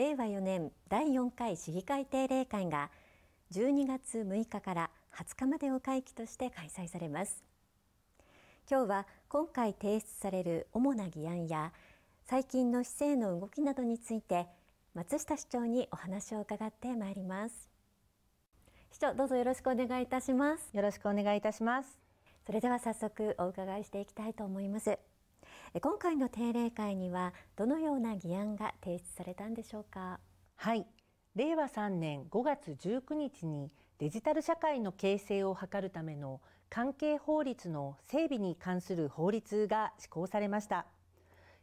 令和4年第4回市議会定例会が12月6日から20日までを会期として開催されます今日は今回提出される主な議案や最近の市政の動きなどについて松下市長にお話を伺ってまいります市長どうぞよろしくお願いいたしますよろしくお願いいたしますそれでは早速お伺いしていきたいと思います今回の定例会にはどのような議案が提出されたんでしょうかはい令和3年5月19日にデジタル社会の形成を図るための関係法律の整備に関する法律が施行されました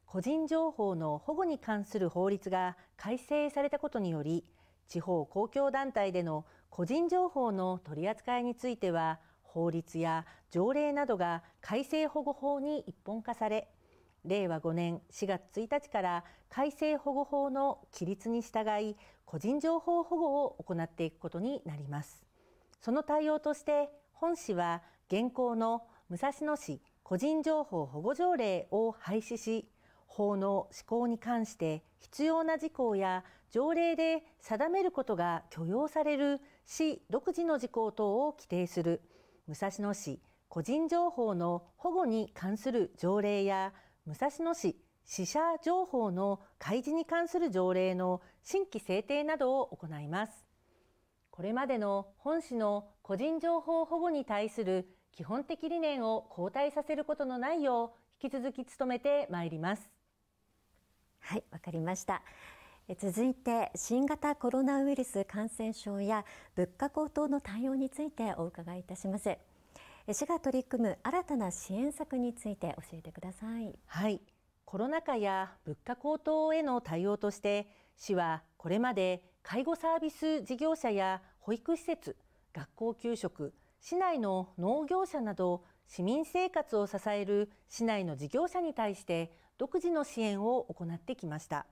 個人情報の保護に関する法律が改正されたことにより地方公共団体での個人情報の取り扱いについては法律や条例などが改正保護法に一本化され令和5年4月1日から改正保護法の規律に従い個人情報保護を行っていくことになりますその対応として本市は現行の武蔵野市個人情報保護条例を廃止し法の施行に関して必要な事項や条例で定めることが許容される市独自の事項等を規定する武蔵野市個人情報の保護に関する条例や武蔵野市死者情報の開示に関する条例の新規制定などを行いますこれまでの本市の個人情報保護に対する基本的理念を後退させることのないよう引き続き努めてまいりますはいわかりました続いて新型コロナウイルス感染症や物価高騰の対応についてお伺いいたします市が取り組む新たな支援策について教えてください。はい、コロナ禍や物価高騰への対応として市はこれまで介護サービス事業者や保育施設、学校給食、市内の農業者など市民生活を支える市内の事業者に対して独自の支援を行ってきました。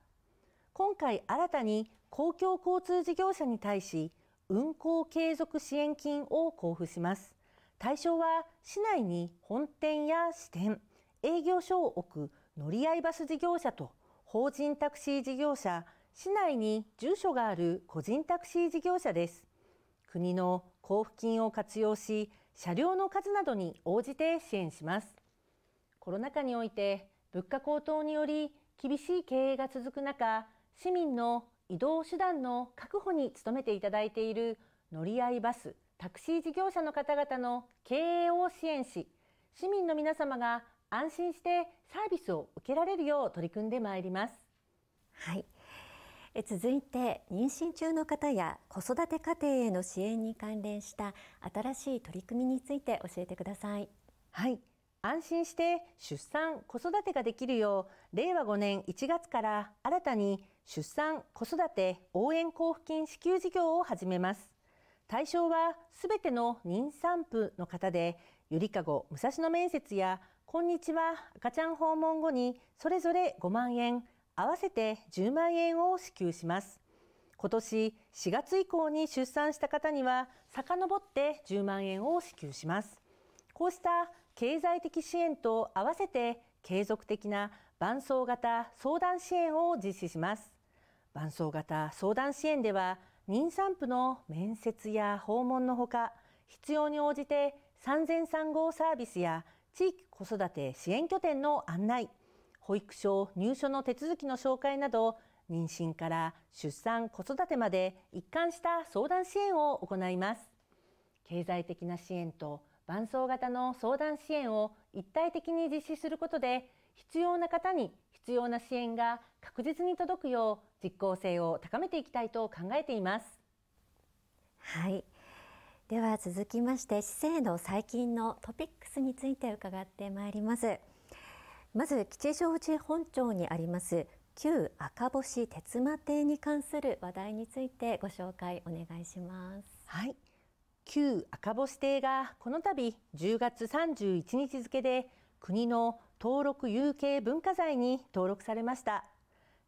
今回新たに公共交通事業者に対し運行継続支援金を交付します対象は市内に本店や支店営業所を置く乗り合いバス事業者と法人タクシー事業者市内に住所がある個人タクシー事業者です国の交付金を活用し車両の数などに応じて支援しますコロナ禍において物価高騰により厳しい経営が続く中市民の移動手段の確保に努めていただいている乗り合いバスタクシー事業者の方々の経営を支援し市民の皆様が安心してサービスを受けられるよう取り組んでまいりますはいえ続いて妊娠中の方や子育て家庭への支援に関連した新しい取り組みについて教えてくださいはい安心して出産子育てができるよう令和5年1月から新たに出産子育て応援交付金支給事業を始めます対象はすべての妊産婦の方でゆりかご武蔵野面接やこんにちは赤ちゃん訪問後にそれぞれ5万円合わせて10万円を支給します今年4月以降に出産した方には遡って10万円を支給しますこうした経済的支援と合わせて継続的な伴走型相談支援を実施します伴走型相談支援では妊産婦の面接や訪問のほか必要に応じて産前産後サービスや地域子育て支援拠点の案内保育所入所の手続きの紹介など妊娠から出産子育てまで一貫した相談支援を行います経済的な支援と伴走型の相談支援を一体的に実施することで必要な方に必要な支援が確実に届くよう実効性を高めていきたいと考えていますはいでは続きまして市政の最近のトピックスについて伺ってまいりますまず吉祥寺本庁にあります旧赤星鉄馬亭に関する話題についてご紹介お願いしますはい旧赤星亭がこの度10月31日付で国の登録有形文化財に登録されました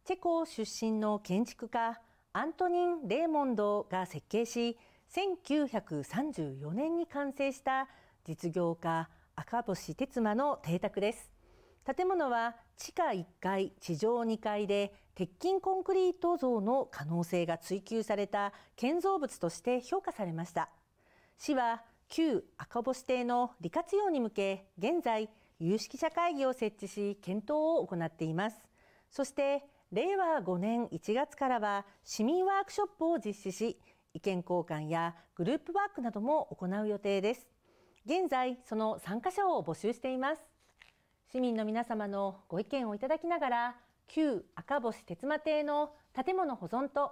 チェコ出身の建築家アントニン・レーモンドが設計し1934年に完成した実業家赤星哲馬の邸宅です建物は地下1階地上2階で鉄筋コンクリート像の可能性が追求された建造物として評価されました市は旧赤星邸の利活用に向け現在有識者会議を設置し検討を行っていますそして令和5年1月からは市民ワークショップを実施し意見交換やグループワークなども行う予定です現在その参加者を募集しています市民の皆様のご意見をいただきながら旧赤星鉄馬邸の建物保存と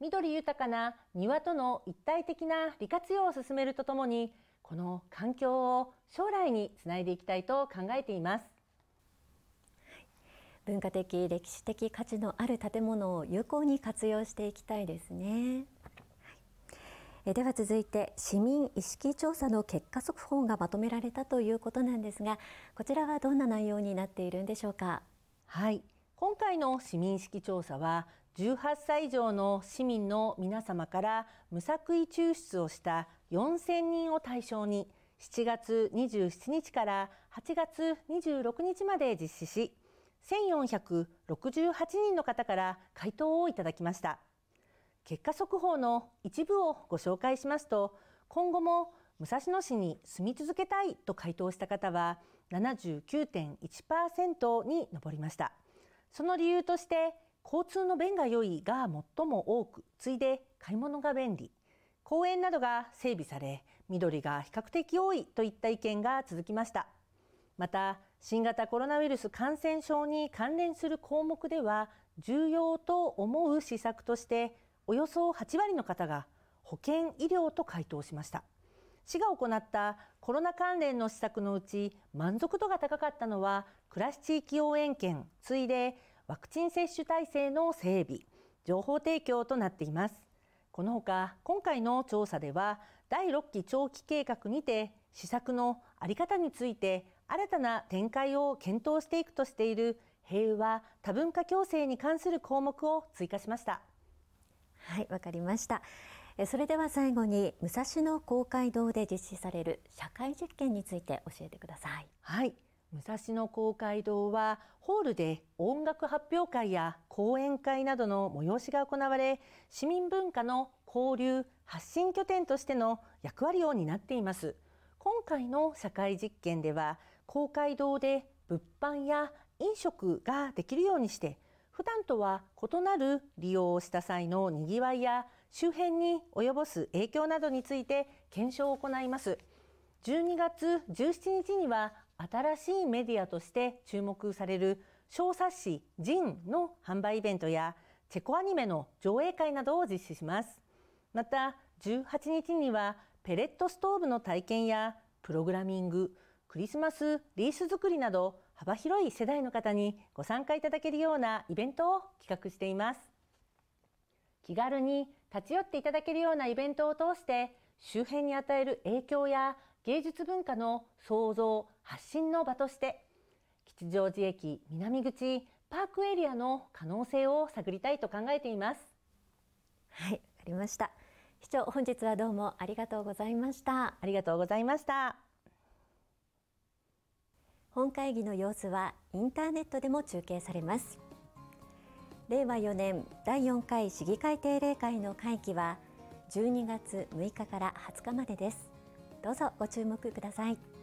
緑豊かな庭との一体的な利活用を進めるとともにこの環境を将来につないでいきたいと考えています文化的歴史的価値のある建物を有効に活用していきたいですねえでは続いて市民意識調査の結果速報がまとめられたということなんですがこちらはどんな内容になっているんでしょうかはい今回の市民意識調査は18歳以上の市民の皆様から無作為抽出をした4000人を対象に7月27日から8月26日まで実施し1468人の方から回答をいただきました結果速報の一部をご紹介しますと今後も武蔵野市に住み続けたいと回答した方は79.1%に上りましたその理由として交通の便が良いが最も多く次いで買い物が便利公園などが整備され緑が比較的多いといった意見が続きましたまた新型コロナウイルス感染症に関連する項目では重要と思う施策としておよそ8割の方が保険医療と回答しました市が行ったコロナ関連の施策のうち満足度が高かったのは暮らし地域応援券ついでワクチン接種体制の整備情報提供となっていますこのほか今回の調査では第6期長期計画にて施策の在り方について新たな展開を検討していくとしている平和多文化共生に関する項目を追加しましたはいわかりましたそれでは最後に武蔵野公会堂で実施される社会実験について教えてくださいはい武蔵野公会堂はホールで音楽発表会や講演会などの催しが行われ市民文化の交流発信拠点としての役割を担っています今回の社会実験では公会堂で物販や飲食ができるようにして普段とは異なる利用をした際のにぎわいや周辺に及ぼす影響などについて検証を行います12月17日には新しいメディアとして注目される小冊子「ジン」の販売イベントやチェコアニメの上映会などを実施しますまた18日にはペレットストーブの体験やプログラミングクリスマスリース作りなど幅広い世代の方にご参加いただけるようなイベントを企画しています気軽に立ち寄っていただけるようなイベントを通して周辺に与える影響や芸術文化の創造発信の場として吉祥寺駅南口パークエリアの可能性を探りたいと考えていますはいありました市長本日はどうもありがとうございましたありがとうございました本会議の様子はインターネットでも中継されます令和4年第4回市議会定例会の会期は12月6日から20日までですどうぞご注目ください